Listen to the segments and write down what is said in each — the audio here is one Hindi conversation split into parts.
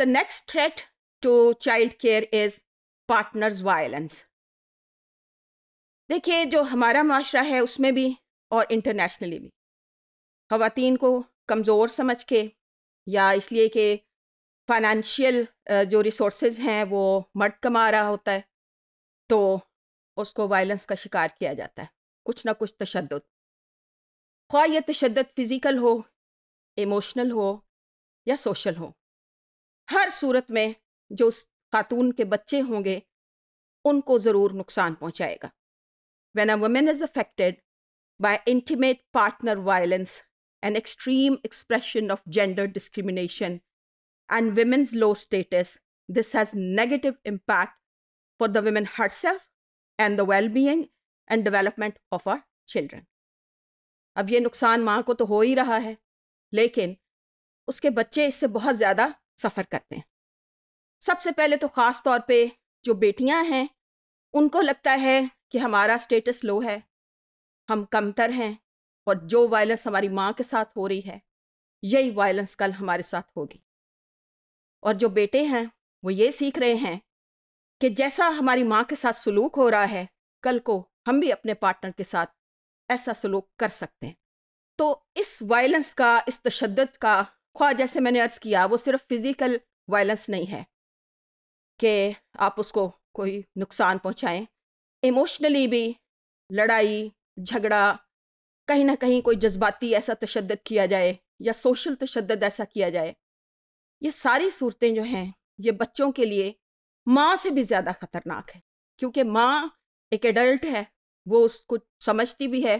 The next threat to child care is partners violence देखिए जो हमारा माशरा है उसमें भी और इंटरनेशनली भी ख़वान को कमज़ोर समझ के या इसलिए कि फाइनेंशियल जो रिसोर्स हैं वो मर्द कमा रहा होता है तो उसको वायलेंस का शिकार किया जाता है कुछ ना कुछ तशद ख्वा यह तशद फ़िज़िकल हो इमोशनल हो या सोशल हो हर सूरत में जो उस खातून के बच्चे होंगे उनको ज़रूर नुकसान पहुँचाएगा when a women is affected by intimate partner violence an extreme expression of gender discrimination and women's low status this has negative impact for the women herself and the well being and development of our children अब ये नुकसान माँ को तो हो ही रहा है लेकिन उसके बच्चे इससे बहुत ज़्यादा सफ़र करते हैं सबसे पहले तो ख़ास तौर पे जो बेटियां हैं उनको लगता है कि हमारा स्टेटस लो है हम कमतर हैं और जो वायलेंस हमारी माँ के साथ हो रही है यही वायलेंस कल हमारे साथ होगी और जो बेटे हैं वो ये सीख रहे हैं कि जैसा हमारी माँ के साथ सलूक हो रहा है कल को हम भी अपने पार्टनर के साथ ऐसा सलूक कर सकते हैं तो इस वायलेंस का इस तशद का ख्वा जैसे मैंने अर्ज़ किया वो सिर्फ फ़िज़िकल वायलेंस नहीं है कि आप उसको कोई नुकसान पहुँचाएँ इमोशनली भी लड़ाई झगड़ा कहीं ना कहीं कोई जज्बाती ऐसा तशद किया जाए या सोशल तशद ऐसा किया जाए ये सारी सूरतें जो हैं ये बच्चों के लिए माँ से भी ज़्यादा ख़तरनाक है क्योंकि माँ एक एडल्ट है वो उसको समझती भी है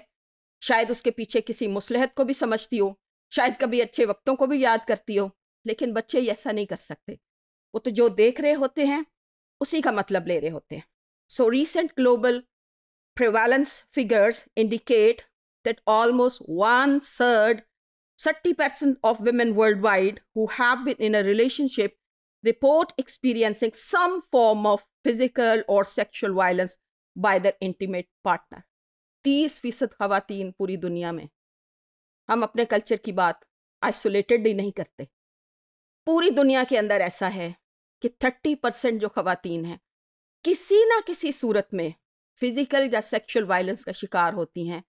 शायद उसके पीछे किसी मुसलहत को भी समझती हो शायद कभी अच्छे वक्तों को भी याद करती हो लेकिन बच्चे ऐसा नहीं कर सकते वो तो जो देख रहे होते हैं उसी का मतलब ले रहे होते हैं so recent global prevalence figures indicate that almost one third thirty percent of women worldwide who have been in a relationship report experiencing some form of physical और sexual violence by their intimate partner तीस फीसद खातन पूरी दुनिया में हम अपने कल्चर की बात आइसोलेटेड ही नहीं करते पूरी दुनिया के अंदर ऐसा है कि थर्टी परसेंट जो खातन हैं किसी ना किसी सूरत में फिजिकल या सेक्सुअल वायलेंस का शिकार होती हैं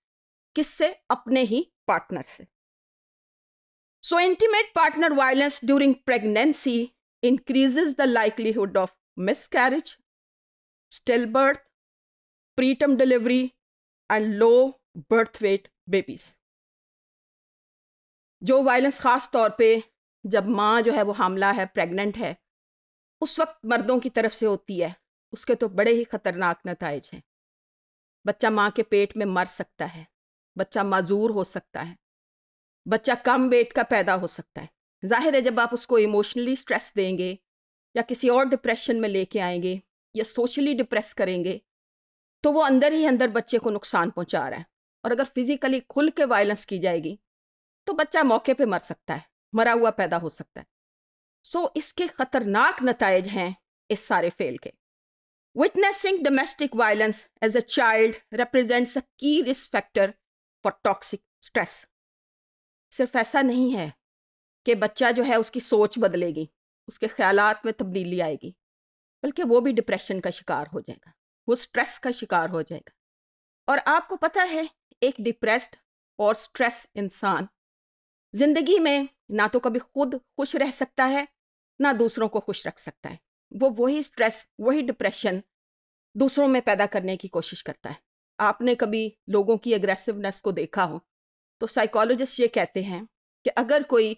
किससे अपने ही पार्टनर से so intimate partner violence during pregnancy increases the likelihood of miscarriage stillbirth preterm delivery and low birth weight babies जो वायलेंस ख़ास तौर पे जब माँ जो है वो हमला है प्रेग्नेंट है उस वक्त मर्दों की तरफ से होती है उसके तो बड़े ही ख़तरनाक नतज हैं बच्चा माँ के पेट में मर सकता है बच्चा माजूर हो सकता है बच्चा कम वेट का पैदा हो सकता है जाहिर है जब आप उसको इमोशनली स्ट्रेस देंगे या किसी और डिप्रेशन में लेके आएंगे या सोशली डिप्रेस करेंगे तो वो अंदर ही अंदर बच्चे को नुकसान पहुंचा रहा है और अगर फिज़िकली खुल के वायलेंस की जाएगी तो बच्चा मौके पे मर सकता है मरा हुआ पैदा हो सकता है सो so, इसके खतरनाक नतज हैं इस सारे फेल के witnessing domestic violence as a child represents a key risk factor for toxic stress सिर्फ ऐसा नहीं है कि बच्चा जो है उसकी सोच बदलेगी उसके ख्याल में तब्दीली आएगी बल्कि वो भी डिप्रेशन का शिकार हो जाएगा वो स्ट्रेस का शिकार हो जाएगा और आपको पता है एक डिप्रेस्ड और स्ट्रेस इंसान जिंदगी में ना तो कभी खुद खुश रह सकता है ना दूसरों को खुश रख सकता है वो वही स्ट्रेस वही डिप्रेशन दूसरों में पैदा करने की कोशिश करता है आपने कभी लोगों की अग्रेसिवनेस को देखा हो तो साइकोलॉजिस्ट ये कहते हैं कि अगर कोई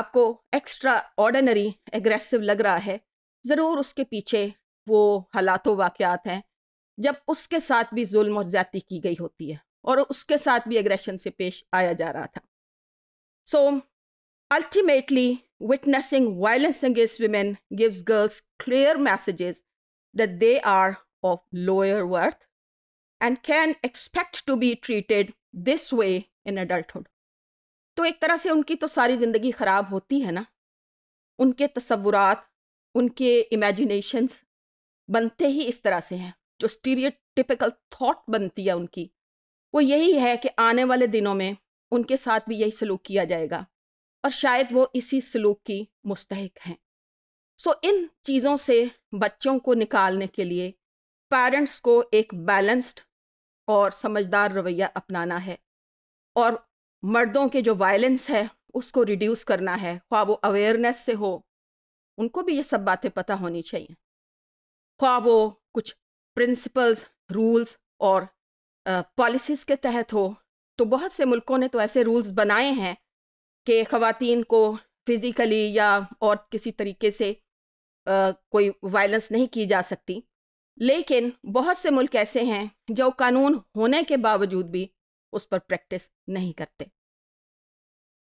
आपको एक्स्ट्रा ऑर्डनरी एग्रेसिव लग रहा है ज़रूर उसके पीछे वो हालात वाक़ात हैं जब उसके साथ भी जुल्म और ज्यादा की गई होती है और उसके साथ भी एग्रेशन से पेश आया जा रहा था So ultimately, witnessing violence against women gives girls clear messages that they are of lower worth and can expect to be treated this way in adulthood. तो एक तरह से उनकी तो सारी ज़िंदगी ख़राब होती है ना उनके तस्वुरात उनके इमेजिनेशंस बनते ही इस तरह से हैं जो स्टीरियोटिपिकल थॉट बनती है उनकी वो यही है कि आने वाले दिनों में उनके साथ भी यही सलूक किया जाएगा और शायद वो इसी सलूक की मुस्तक हैं सो इन चीज़ों से बच्चों को निकालने के लिए पेरेंट्स को एक बैलेंस्ड और समझदार रवैया अपनाना है और मर्दों के जो वायलेंस है उसको रिड्यूस करना है ख्वा वो अवेयरनेस से हो उनको भी ये सब बातें पता होनी चाहिए ख्वा वो कुछ प्रिंसिपल्स रूल्स और पॉलिसीज़ के तहत हो तो बहुत से मुल्कों ने तो ऐसे रूल्स बनाए हैं कि खातन को फिज़िकली या और किसी तरीके से आ, कोई वायलेंस नहीं की जा सकती लेकिन बहुत से मुल्क ऐसे हैं जो कानून होने के बावजूद भी उस पर प्रैक्टिस नहीं करते